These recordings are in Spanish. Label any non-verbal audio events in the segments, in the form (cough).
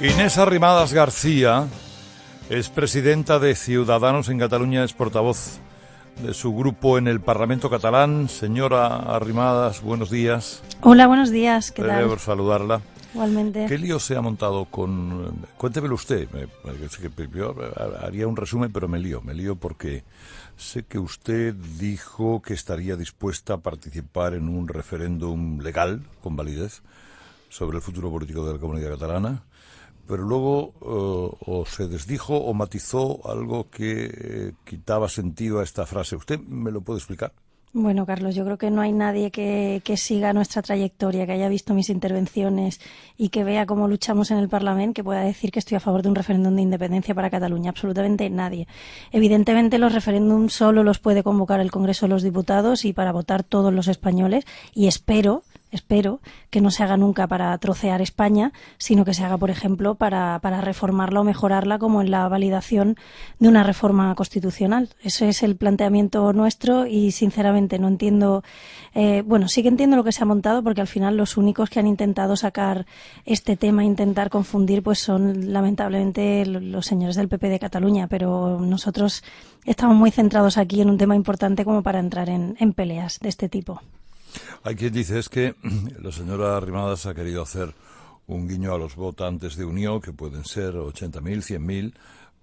Inés Arrimadas García es presidenta de Ciudadanos en Cataluña, es portavoz de su grupo en el Parlamento catalán. Señora Arrimadas, buenos días. Hola, buenos días. ¿Qué Debo saludarla. Igualmente. ¿Qué lío se ha montado con...? Cuéntemelo usted. haría un resumen, pero me lío. Me lío porque sé que usted dijo que estaría dispuesta a participar en un referéndum legal, con validez, sobre el futuro político de la comunidad catalana pero luego eh, o se desdijo o matizó algo que eh, quitaba sentido a esta frase. ¿Usted me lo puede explicar? Bueno, Carlos, yo creo que no hay nadie que, que, siga nuestra trayectoria, que haya visto mis intervenciones y que vea cómo luchamos en el Parlamento, que pueda decir que estoy a favor de un referéndum de independencia para Cataluña. Absolutamente nadie. Evidentemente, los referéndums solo los puede convocar el Congreso de los Diputados y para votar todos los españoles. Y espero, espero, que no se haga nunca para trocear España, sino que se haga, por ejemplo, para, reformarla o mejorarla, como en la validación de una reforma constitucional. Ese es el planteamiento nuestro y, sinceramente, no entiendo. Eh, bueno, sí que entiendo lo que se ha montado, porque al final los únicos que han intentado sacar este tema, e intentar confundir, pues son lamentablemente los señores del PP de Cataluña, pero nosotros estamos muy centrados aquí en un tema importante como para entrar en peleas de este tipo. Hay quien dice es que (clears throat) la señora Arrimadas ha querido hacer un guiño a los votantes de Unión, que pueden ser 80.000, 100.000,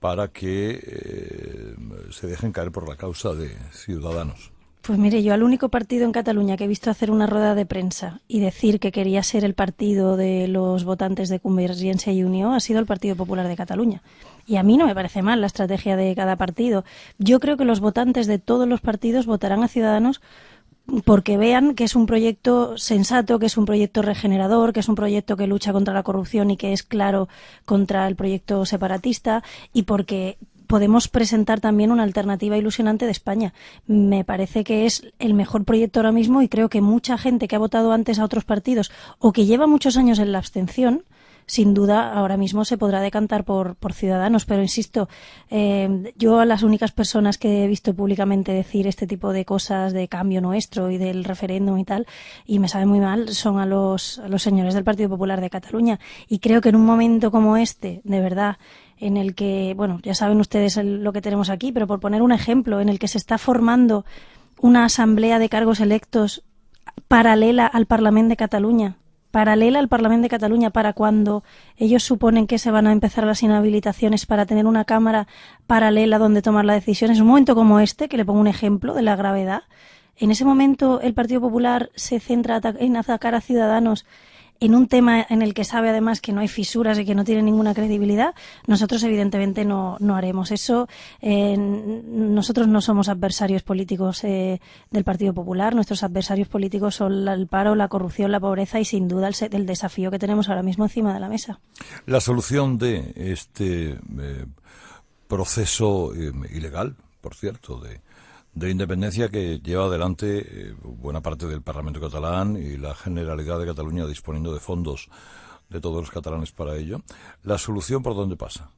para que eh, se dejen caer por la causa de Ciudadanos. Pues mire, yo al único partido en Cataluña que he visto hacer una rueda de prensa y decir que quería ser el partido de los votantes de Convergencia y Unión ha sido el Partido Popular de Cataluña. Y a mí no me parece mal la estrategia de cada partido. Yo creo que los votantes de todos los partidos votarán a Ciudadanos porque vean que es un proyecto sensato, que es un proyecto regenerador, que es un proyecto que lucha contra la corrupción y que es claro contra el proyecto separatista y porque podemos presentar también una alternativa ilusionante de España. Me parece que es el mejor proyecto ahora mismo y creo que mucha gente que ha votado antes a otros partidos o que lleva muchos años en la abstención sin duda ahora mismo se podrá decantar por, Ciudadanos. Pero insisto, eh, yo a las únicas personas que he visto públicamente decir este tipo de cosas de cambio nuestro y del referéndum y tal, y me sabe muy mal, son a los, a los señores del Partido Popular de Cataluña. Y creo que en un momento como este, de verdad, en el que, bueno, ya saben ustedes lo que tenemos aquí, pero por poner un ejemplo, en el que se está formando una asamblea de cargos electos paralela al Parlamento de Cataluña, paralela al Parlamento de Cataluña para cuando ellos suponen que se van a empezar las inhabilitaciones para tener una Cámara paralela donde tomar las decisiones. Un momento como este, que le pongo un ejemplo de la gravedad. En ese momento el Partido Popular se centra en atacar a ciudadanos en un tema en el que sabe además que no hay fisuras y que no tiene ninguna credibilidad, nosotros evidentemente no, haremos eso. nosotros no somos adversarios políticos eh, del Partido Popular, nuestros adversarios políticos son el paro, la corrupción, la pobreza y sin duda el, desafío que tenemos ahora mismo encima de la mesa. La solución de este eh, proceso eh, ilegal, por cierto, de de independencia que lleva adelante eh, buena parte del Parlamento catalán y la Generalidad de Cataluña disponiendo de fondos de todos los catalanes para ello. ¿La solución por dónde pasa?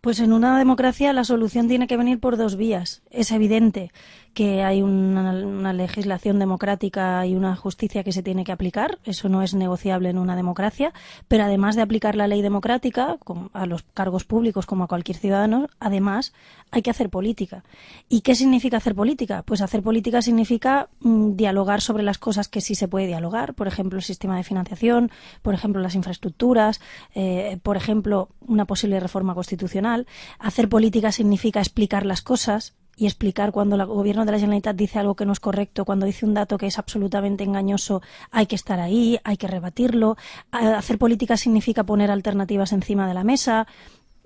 Pues en una democracia la solución tiene que venir por dos vías, es evidente que hay una, legislación democrática y una justicia que se tiene que aplicar. Eso no es negociable en una democracia. Pero además de aplicar la ley democrática a los cargos públicos como a cualquier ciudadano, además hay que hacer política. ¿Y qué significa hacer política? Pues hacer política significa mm, dialogar sobre las cosas que sí se puede dialogar. Por ejemplo, el sistema de financiación, por ejemplo, las infraestructuras, eh, por ejemplo, una posible reforma constitucional. Hacer política significa explicar las cosas, y explicar cuando el gobierno de la Generalitat dice algo que no es correcto, cuando dice un dato que es absolutamente engañoso, hay que estar ahí, hay que rebatirlo. Ah, hacer política significa poner alternativas encima de la mesa,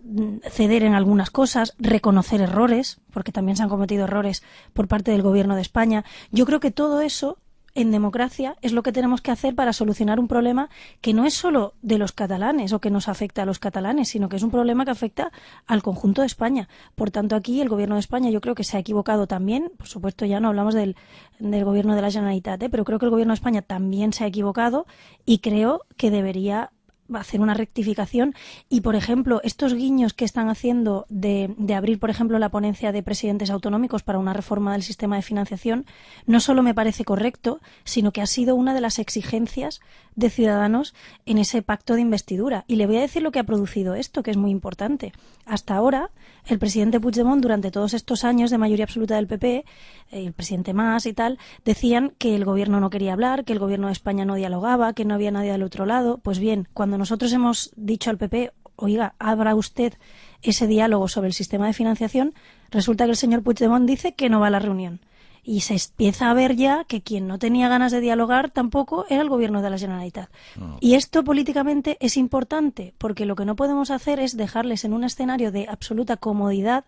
mm, ceder en algunas cosas, reconocer errores, porque también se han cometido errores por parte del gobierno de España. Yo creo que todo eso en democracia es lo que tenemos que hacer para solucionar un problema que no es solo de los catalanes o que nos afecta a los catalanes, sino que es un problema que afecta al conjunto de España. Por tanto, aquí el gobierno de España yo creo que se ha equivocado también. Por supuesto, ya no hablamos del, gobierno de la Generalitat, ¿eh? pero creo que el gobierno de España también se ha equivocado y creo que debería a hacer una rectificación y, por ejemplo, estos guiños que están haciendo de, de, abrir, por ejemplo, la ponencia de presidentes autonómicos para una reforma del sistema de financiación, no solo me parece correcto, sino que ha sido una de las exigencias de Ciudadanos en ese pacto de investidura. Y le voy a decir lo que ha producido esto, que es muy importante. Hasta ahora, el presidente Puigdemont durante todos estos años de mayoría absoluta del PP, eh, el presidente más y tal, decían que el gobierno no quería hablar, que el gobierno de España no dialogaba, que no había nadie del otro lado. Pues bien, cuando nosotros hemos dicho al PP, oiga, abra usted ese diálogo sobre el sistema de financiación, resulta que el señor Puigdemont dice que no va a la reunión y se empieza a ver ya que quien no tenía ganas de dialogar tampoco era el gobierno de la Generalitat. Ah. Y esto políticamente es importante, porque lo que no podemos hacer es dejarles en un escenario de absoluta comodidad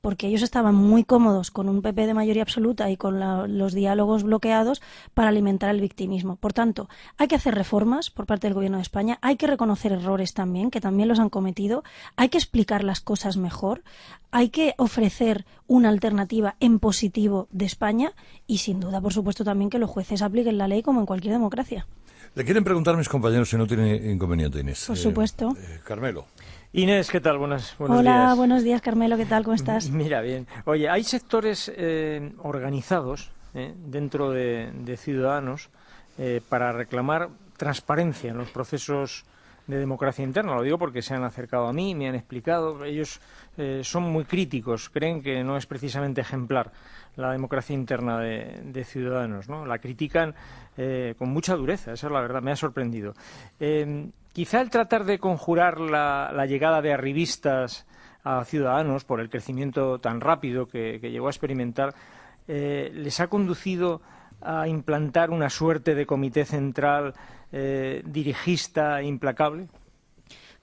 porque ellos estaban muy cómodos con un PP de mayoría absoluta y con los diálogos bloqueados para alimentar el victimismo. Por tanto, hay que hacer reformas por parte del Gobierno de España, hay que reconocer errores también, que también los han cometido, hay que explicar las cosas mejor, hay que ofrecer una alternativa en positivo de España y, sin duda, por supuesto, también que los jueces apliquen la ley como en cualquier democracia. Le quieren preguntar a mis compañeros si no tiene inconveniente, Inés. Por eh, supuesto. Eh, Carmelo. Inés, ¿qué tal? Buenas, buenos Hola, buenos días, Carmelo. ¿Qué tal? ¿Cómo (laughs) estás? Mira, bien. Oye, hay sectores eh, organizados dentro de, de Ciudadanos para reclamar transparencia en los procesos de democracia interna. Lo digo porque se han acercado a mí, me han explicado. Ellos eh, son muy críticos, creen que no es precisamente ejemplar la democracia interna de, Ciudadanos. ¿no? La critican eh, con mucha dureza, esa es la verdad, me ha sorprendido. Em, quizá el tratar de conjurar la, llegada de arribistas a Ciudadanos por el crecimiento tan rápido que llegó a experimentar eh, les ha conducido a implantar una suerte de comité central eh, dirigista implacable?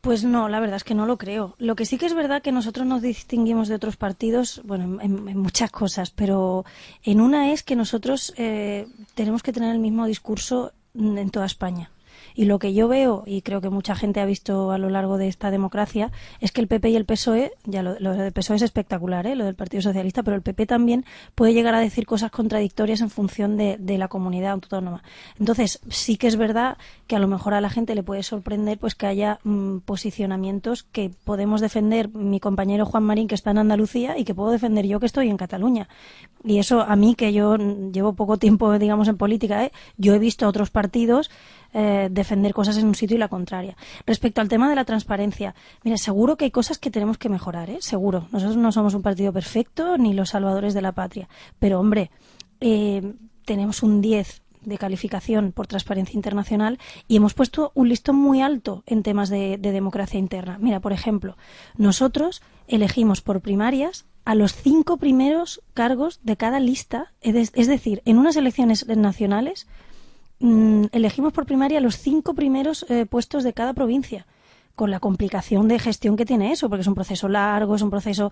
Pues no, la verdad es que no lo creo. Lo que sí que es verdad que nosotros nos distinguimos de otros partidos, bueno, en, muchas cosas, pero en una es que nosotros eh, tenemos que tener el mismo discurso en toda España. Y lo que yo veo, y creo que mucha gente ha visto a lo largo de esta democracia, es que el PP y el PSOE, ya lo, del PSOE es espectacular, ¿eh? lo del Partido Socialista, pero el PP también puede llegar a decir cosas contradictorias en función de, la comunidad autónoma. Entonces, sí que es verdad que a lo mejor a la gente le puede sorprender pues que haya mm, posicionamientos que podemos defender mi compañero Juan Marín, que está en Andalucía, y que puedo defender yo, que estoy en Cataluña. Y eso a mí, que yo llevo poco tiempo, digamos, en política, ¿eh? yo he visto otros partidos eh, defender cosas en un sitio y la contraria. Respecto al tema de la transparencia, Mira, seguro que hay cosas que tenemos que mejorar, ¿eh? Seguro. Nosotros no somos un partido perfecto ni los salvadores de la patria. Pero, hombre, eh, tenemos un 10 de calificación por Transparencia Internacional y hemos puesto un listón muy alto en temas de, de, democracia interna. Mira, por ejemplo, nosotros elegimos por primarias a los cinco primeros cargos de cada lista, es, decir, en unas elecciones nacionales Mm, elegimos por primaria los cinco primeros eh, puestos de cada provincia con la complicación de gestión que tiene eso, porque es un proceso largo, es un proceso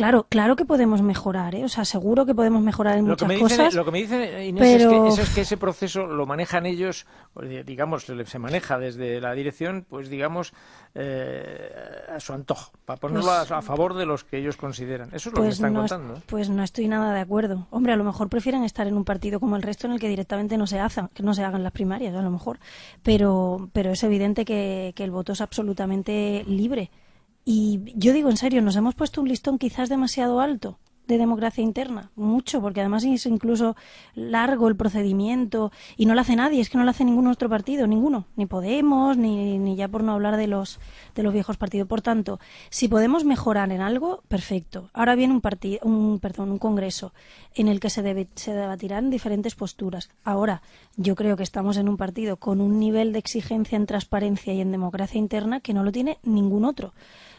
Claro, claro que podemos mejorar, ¿eh? o seguro que podemos mejorar en lo muchas cosas. Lo que me dice Inés es, que, ese proceso lo manejan ellos, pues, digamos, se maneja desde la dirección, pues digamos, eh, a su antojo, para ponerlo pues a, favor de los que ellos consideran. Eso es lo que pues están contando. ¿eh? pues no estoy nada de acuerdo. Hombre, a lo mejor prefieren estar en un partido como el resto en el que directamente no se hacen, que no se hagan las primarias, a lo mejor. Pero, pero es evidente que el voto es absolutamente libre. Y yo digo en serio, nos hemos puesto un listón quizás demasiado alto de democracia interna, mucho, porque además es incluso largo el procedimiento y no lo hace nadie, es que no lo hace ningún otro partido, ninguno, ni Podemos, ni, ya por no hablar de los, de los viejos partidos. Por tanto, si podemos mejorar en algo, perfecto. Ahora viene un, un, perdón, un congreso en el que se, se debatirán diferentes posturas. Ahora, yo creo que estamos en un partido con un nivel de exigencia en transparencia y en democracia interna que no lo tiene ningún otro.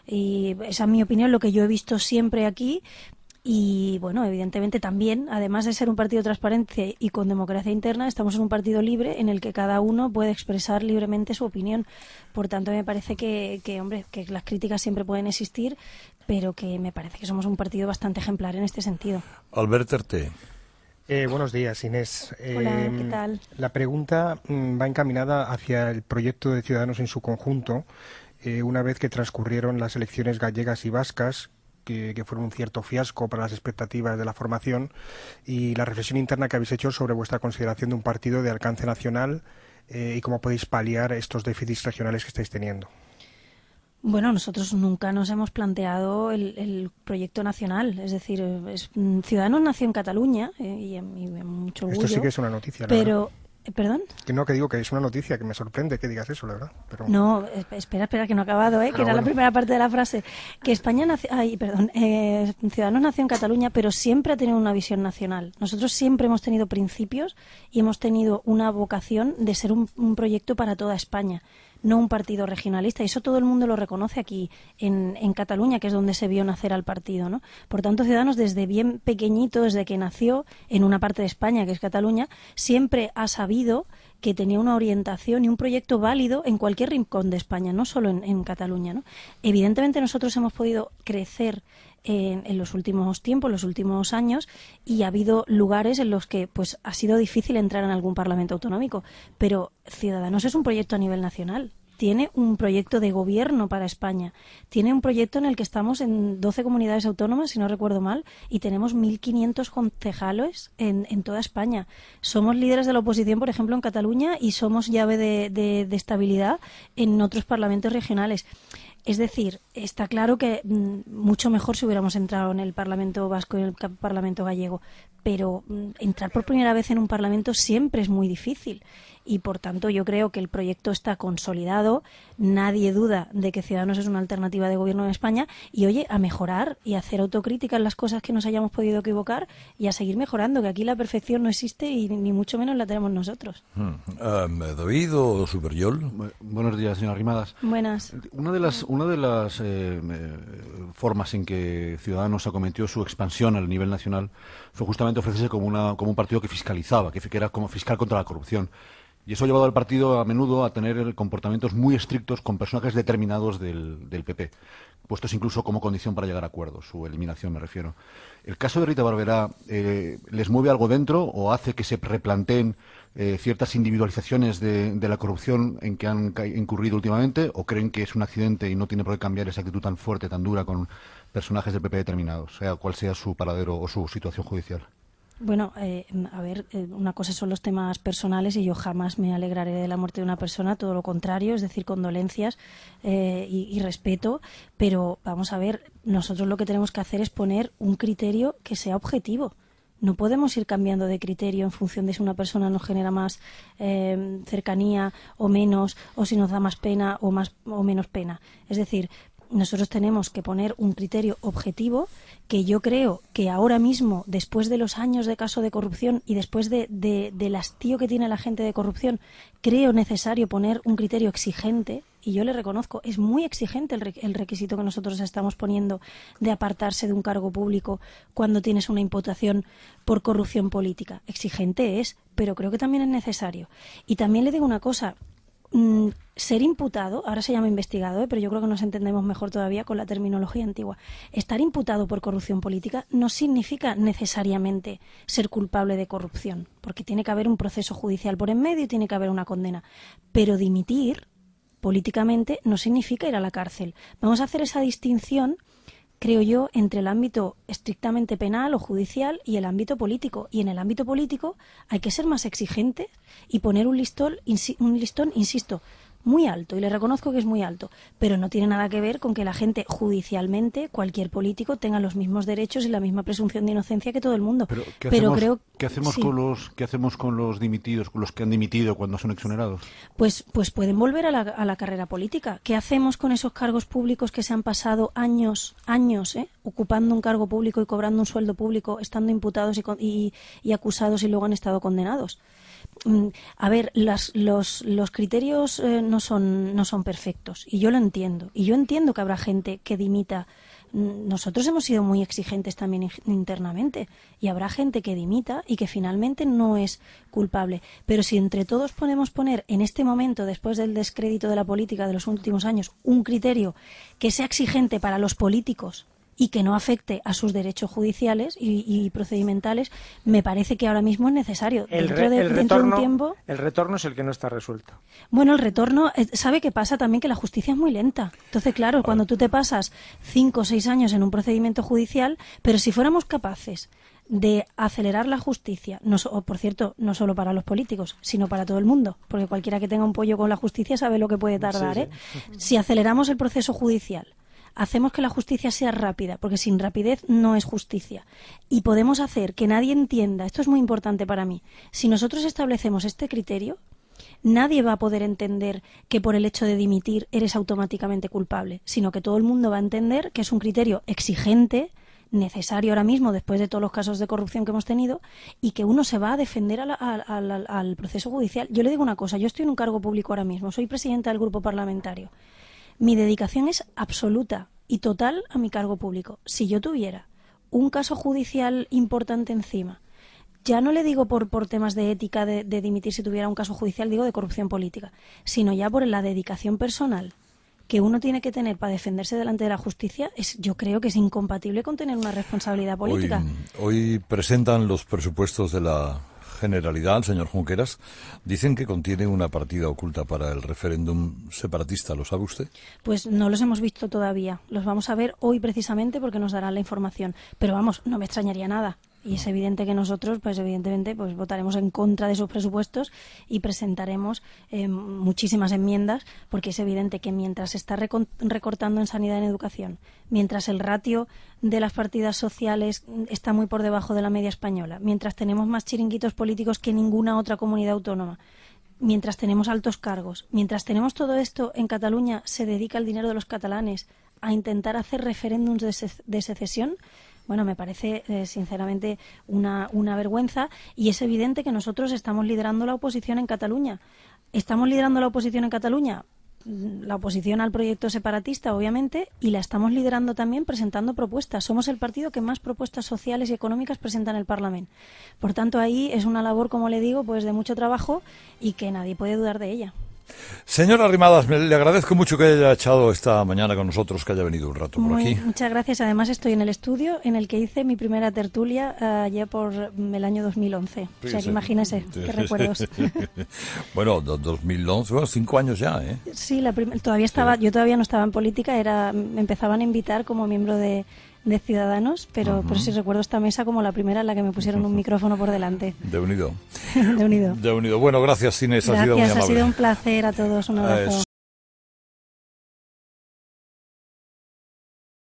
Y esa es mi opinión, lo que yo he visto siempre aquí. Y bueno, evidentemente también, además de ser un partido transparente y con democracia interna, estamos en un partido libre en el que cada uno puede expresar libremente su opinión. Por tanto, me parece que, hombre, que las críticas siempre pueden existir, pero que me parece que somos un partido bastante ejemplar en este sentido. Alberto Arte. Eh, buenos días, Inés. Eh, Hola, ¿qué tal? La pregunta mm, va encaminada hacia el proyecto de Ciudadanos en su conjunto eh, una vez que transcurrieron las elecciones gallegas y vascas, que, fueron un cierto fiasco para las expectativas de la formación, y la reflexión interna que habéis hecho sobre vuestra consideración de un partido de alcance nacional eh, y cómo podéis paliar estos déficits regionales que estáis teniendo. Bueno, nosotros nunca nos hemos planteado el, proyecto nacional, es decir, es, mm, Ciudadanos nació en Cataluña eh, y, en mucho orgullo. Esto sí que es una noticia. Pero, eh, ¿Perdón? Que no, que digo que es una noticia que me sorprende que digas eso, la verdad. No, espera, espera, que no ha acabado, ¿eh? Ah, que era la primera parte de la frase. Que España, ay, perdón, eh, Ciudadanos nació en Cataluña, pero siempre ha tenido una visión nacional. Nosotros siempre hemos tenido principios y hemos tenido una vocación de ser un proyecto para toda España no un partido regionalista. Y eso todo el mundo lo reconoce aquí en, Cataluña, que es donde se vio nacer al partido. ¿no? Por tanto, Ciudadanos, desde bien pequeñito, desde que nació en una parte de España, que es Cataluña, siempre ha sabido que tenía una orientación y un proyecto válido en cualquier rincón de España, no solo en, Cataluña. Evidentemente nosotros hemos podido crecer en, los últimos tiempos, los últimos años, y ha habido lugares en los que pues ha sido difícil entrar en algún parlamento autonómico. Pero Ciudadanos es un proyecto a nivel nacional. Tiene un proyecto de gobierno para España. Tiene un proyecto en el que estamos en 12 comunidades autónomas, si no recuerdo mal, y tenemos 1.500 concejales en, toda España. Somos líderes de la oposición, por ejemplo, en Cataluña y somos llave de estabilidad en otros parlamentos regionales. Es decir, está claro que mm, mucho mejor si hubiéramos entrado en el Parlamento vasco y en el Parlamento gallego, pero mm, entrar por primera vez en un Parlamento siempre es muy difícil y por tanto yo creo que el proyecto está consolidado, nadie duda de que Ciudadanos es una alternativa de gobierno en España y oye, a mejorar y hacer autocrítica en las cosas que nos hayamos podido equivocar y a seguir mejorando, que aquí la perfección no existe y ni mucho menos la tenemos nosotros. Hmm. Em, David o Superyol. buenos días, señora Rimadas. Buenas. Una de las, una de las eh, formas en que Ciudadanos acometió su expansión al nivel nacional fue justamente ofrecerse como, una, como un partido que fiscalizaba, que era como fiscal contra la corrupción. Y eso ha llevado al partido a menudo a tener comportamientos muy estrictos con personajes determinados del, PP, puestos incluso como condición para llegar a acuerdos, su eliminación me refiero. ¿El caso de Rita Barberá eh, les mueve algo dentro o hace que se replanteen eh, ciertas individualizaciones de, de, la corrupción en que han incurrido últimamente o creen que es un accidente y no tiene por qué cambiar esa actitud tan fuerte, tan dura con personajes del PP determinados, sea cual sea su paradero o su situación judicial? Bueno, eh, a ver, eh, una cosa son los temas personales y yo jamás me alegraré de la muerte de una persona, todo lo contrario, es decir, condolencias eh, y, y, respeto, pero vamos a ver, nosotros lo que tenemos que hacer es poner un criterio que sea objetivo. No podemos ir cambiando de criterio en función de si una persona nos genera más cercanía o menos, o si nos da más pena o, más, o menos pena. Es decir, nosotros tenemos que poner un criterio objetivo que yo creo que ahora mismo, después de los años de caso de corrupción y después del hastío que tiene la gente de corrupción, creo necesario poner un criterio exigente y yo le reconozco, es muy exigente el, requisito que nosotros estamos poniendo de apartarse de un cargo público cuando tienes una imputación por corrupción política. Exigente es, pero creo que también es necesario. Y también le digo una cosa. Mm, ser imputado, ahora se llama investigado, pero yo creo que nos entendemos mejor todavía con la terminología antigua, estar imputado por corrupción política no significa necesariamente ser culpable de corrupción, porque tiene que haber un proceso judicial por en medio y tiene que haber una condena. Pero dimitir políticamente no significa ir a la cárcel. Vamos a hacer esa distinción creo yo, entre el ámbito estrictamente penal o judicial y el ámbito político. Y en el ámbito político hay que ser más exigente y poner un listón, un listón insisto, muy alto, y le reconozco que es muy alto, pero no tiene nada que ver con que la gente judicialmente, cualquier político, tenga los mismos derechos y la misma presunción de inocencia que todo el mundo. Pero, ¿qué hacemos, creo, ¿qué hacemos con los ¿qué hacemos con los dimitidos, con los que han dimitido cuando son exonerados? Pues, pues pueden volver a la, carrera política. ¿Qué hacemos con esos cargos públicos que se han pasado años, años, eh, ocupando un cargo público y cobrando un sueldo público, estando imputados y, y acusados y luego han estado condenados? Mm, a ver, los, criterios eh, no, son, no son perfectos y yo lo entiendo. Y yo entiendo que habrá gente que dimita. Mm, nosotros hemos sido muy exigentes también internamente y habrá gente que dimita y que finalmente no es culpable. Pero si entre todos podemos poner en este momento, después del descrédito de la política de los últimos años, un criterio que sea exigente para los políticos y que no afecte a sus derechos judiciales y, procedimentales, me parece que ahora mismo es necesario. El, retorno, tiempo, el retorno es el que no está resuelto. Bueno, el retorno, eh, ¿sabe que pasa? También que la justicia es muy lenta. Entonces, claro, cuando tú te pasas cinco o seis años en un procedimiento judicial, pero si fuéramos capaces de acelerar la justicia, no por cierto, no solo para los políticos, sino para todo el mundo, porque cualquiera que tenga un pollo con la justicia sabe lo que puede tardar. ¿eh? Si aceleramos el proceso judicial, hacemos que la justicia sea rápida, porque sin rapidez no es justicia. Y podemos hacer que nadie entienda, esto es muy importante para mí, si nosotros establecemos este criterio, nadie va a poder entender que por el hecho de dimitir eres automáticamente culpable, sino que todo el mundo va a entender que es un criterio exigente, necesario ahora mismo después de todos los casos de corrupción que hemos tenido y que uno se va a defender al proceso judicial. Yo le digo una cosa, yo estoy en un cargo público ahora mismo, soy presidenta del grupo parlamentario. Mi dedicación es absoluta y total a mi cargo público. Si yo tuviera un caso judicial importante encima, ya no le digo por, por temas de ética de, dimitir si tuviera un caso judicial, digo de corrupción política, sino ya por la dedicación personal que uno tiene que tener para defenderse delante de la justicia, es, yo creo que es incompatible con tener una responsabilidad política. hoy presentan los presupuestos de la generalidad, señor Junqueras, dicen que contiene una partida oculta para el referéndum separatista. ¿Lo sabe usted? Pues no los hemos visto todavía. Los vamos a ver hoy precisamente porque nos darán la información. Pero vamos, no me extrañaría nada. Y es evidente que nosotros, pues evidentemente, pues votaremos en contra de esos presupuestos y presentaremos eh, muchísimas enmiendas, porque es evidente que mientras se está recortando en sanidad y en educación, mientras el ratio de las partidas sociales está muy por debajo de la media española, mientras tenemos más chiringuitos políticos que ninguna otra comunidad autónoma, mientras tenemos altos cargos, mientras tenemos todo esto, en Cataluña se dedica el dinero de los catalanes a intentar hacer referéndums de, de secesión bueno, me parece eh, sinceramente una, una vergüenza y es evidente que nosotros estamos liderando la oposición en Cataluña. Estamos liderando la oposición en Cataluña mm, la oposición al proyecto separatista, obviamente, y la estamos liderando también presentando propuestas. Somos el partido que más propuestas sociales y económicas presenta en el Parlamento. Por tanto, ahí es una labor, como le digo, pues de mucho trabajo y que nadie puede dudar de ella. Señora Rimadas, le agradezco mucho que haya echado esta mañana con nosotros, que haya venido un rato por aquí. Muchas gracias. Además, estoy en el estudio en el que hice mi primera tertulia uh, por mm, el año 2011. O sea, imagínese qué recuerdos. (laughs) bueno, 2011, bueno, cinco años ya, ¿eh? Sí, la todavía estaba, yo todavía no estaba en política, era, mm, me empezaban a invitar como miembro de de Ciudadanos, pero, pero sí recuerdo esta mesa como la primera en la que me pusieron un micrófono por delante. De unido. (laughs) de unido. De unido. Bueno, gracias Inés, ha sido ha sido un placer a todos, un abrazo.